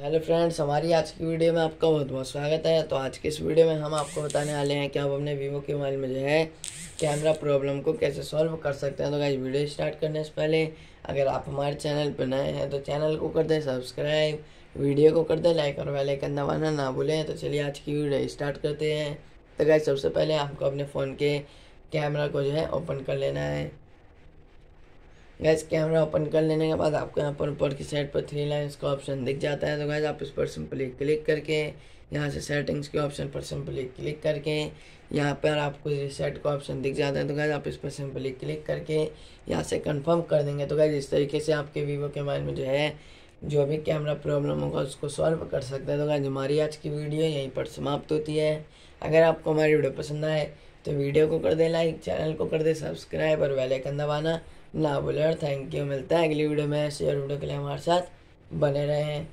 hello friends हमारी आज की वीडियो में आपका बहुत बहुत स्वागत है तो आज के इस वीडियो में हम आपको बताने वाले हैं कि आप अपने वीवो के मोबाइल में जो है कैमरा प्रॉब्लम को कैसे सॉल्व कर सकते हैं तो गाइज वीडियो स्टार्ट करने से पहले अगर आप हमारे चैनल पर नए हैं तो चैनल को कर दें सब्सक्राइब वीडियो को कर दें लाइक और वेलाइकन दबाना ना भूलें तो चलिए आज की वीडियो स्टार्ट करते हैं तो गाइज सबसे पहले आपको अपने फ़ोन के कैमरा को जो है ओपन कर लेना है गैस कैमरा ओपन कर लेने के बाद आपको यहाँ पर ऊपर की साइड पर थ्री लाइन्स का ऑप्शन दिख जाता है तो गैस आप इस पर सिंपली क्लिक करके यहाँ से सेटिंग्स के ऑप्शन पर सिंपली क्लिक करके यहाँ पर आपको रिसेट का ऑप्शन दिख जाता है तो गैस आप इस पर सिंपली क्लिक करके यहाँ से कंफर्म कर देंगे तो गैस इस तरीके से आपके वीवो के मोबाइल में जो है जो भी कैमरा प्रॉब्लम होगा उसको सॉल्व कर सकते हैं तो गैस हमारी आज की वीडियो यहीं पर समाप्त होती है अगर आपको हमारी वीडियो पसंद आए तो वीडियो को कर दे लाइक चैनल को कर दे सब्सक्राइब और वेलाइकन दबाना ना भूलें थैंक यू मिलता है अगली वीडियो में शेयर वीडियो के लिए हमारे साथ बने रहें